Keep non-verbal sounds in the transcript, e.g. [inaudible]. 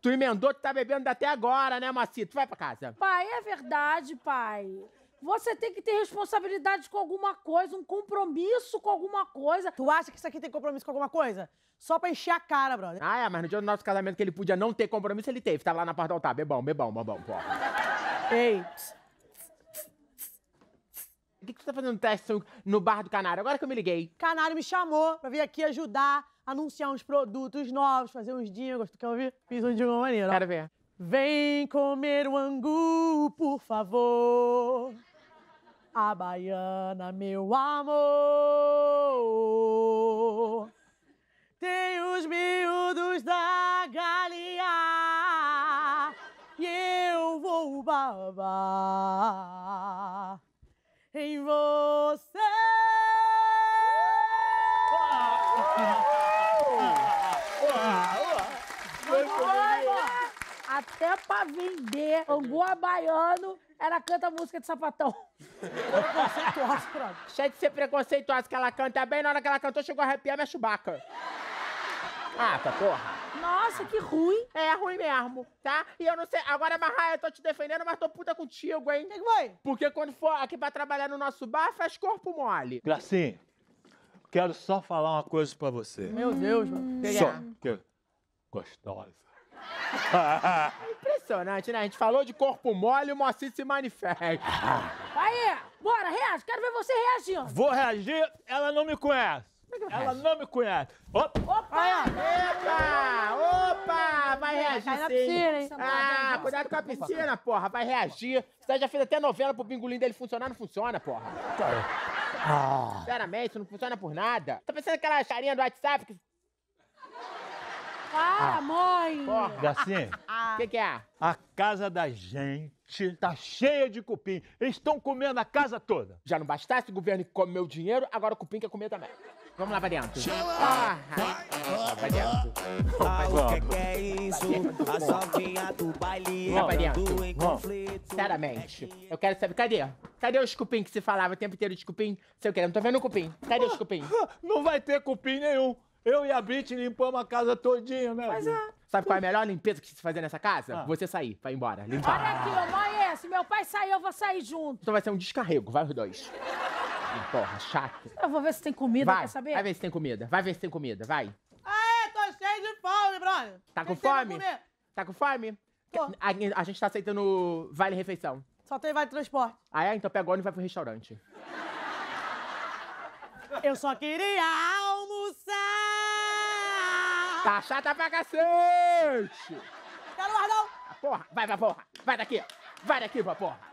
Tu emendou, tu tá bebendo até agora, né, Macito? Vai pra casa. Pai, é verdade, pai. Você tem que ter responsabilidade com alguma coisa, um compromisso com alguma coisa. Tu acha que isso aqui tem compromisso com alguma coisa? Só pra encher a cara, brother. Ah, é, mas no dia do nosso casamento que ele podia não ter compromisso, ele teve. Tava tá lá na porta do altar, bebão, bebão, bobão, porra. Ei, que, que você tá fazendo teste no bar do Canário? Agora que eu me liguei. Canário me chamou pra vir aqui ajudar, anunciar uns produtos novos, fazer uns jingles. Tu quer ouvir? Fiz um jingle maneiro. Ó. Quero ver. Vem comer o angu, por favor. A baiana, meu amor. Tem os miúdos da galinha. E eu vou babar você. Até pra vender angu baiano, ela canta música de sapatão. Preconceituosa, pronto. Cheio de ser preconceituosa que ela canta. Bem na hora que ela cantou, chegou a arrepiar minha chubaca. Ah, tá porra. Nossa, que ruim. É, é ruim mesmo, tá? E eu não sei. Agora, Marraia, eu tô te defendendo, mas tô puta contigo, hein? O que, que foi? Porque quando for aqui pra trabalhar no nosso bar, faz corpo mole. Gracinha, quero só falar uma coisa pra você. Meu Deus, mano. Que hum. Só. Que... Gostosa. [laughs] Impressionante, né? A gente falou de corpo mole e o Moacir se manifesta. Aí, bora, reage. Quero ver você reagindo. Vou reagir, ela não me conhece. Ela não me conhece. Opa! Opa! Epa! Opa! Vai reagir sim. Piscina, hein? Ah, cuidado com a piscina, porra. Vai reagir. Você já fez até novela pro bingolim dele funcionar, não funciona, porra. Ah. Sinceramente, isso não funciona por nada. Tá pensando aquela charinha do WhatsApp que para, ah, mãe! Garcinha, o ah. que, que é? A casa da gente tá cheia de cupim. Eles estão comendo a casa toda. Já não bastasse o governo que come meu dinheiro, agora o cupim quer comer também. Vamos lá pra dentro. Porra! Ah, vai pra dentro. Vamos. que é isso? A sovinha do baile. Vai pra dentro. Sinceramente, eu quero saber. Cadê? Cadê os cupim que se falava o tempo inteiro de cupim? Se eu que, não tô vendo o cupim. Cadê os cupim? Ah, não vai ter cupim nenhum. Eu e a Brit limpamos a casa todinha, né? Mas é. Sabe qual é a melhor limpeza que se fazer nessa casa? Ah. Você sair, vai embora, limpar. Olha aqui, mãe, se meu pai sair, eu vou sair junto. Então vai ser um descarrego, vai os dois. Porra, chato. Eu vou ver se tem comida, vai, quer saber? Vai ver se tem comida, vai ver se tem comida, vai. Aê, tô cheio de fome, brother. Tá com fome? Tá com fome? A, a, gente tá aceitando vale refeição. Só tem vale transporte. Ah, é? Então pega o e vai pro restaurante. Eu só queria almoçar! Tá chata pra cacete! Quero mais não! Ah, porra, vai pra porra! Vai daqui! Vai daqui pra porra!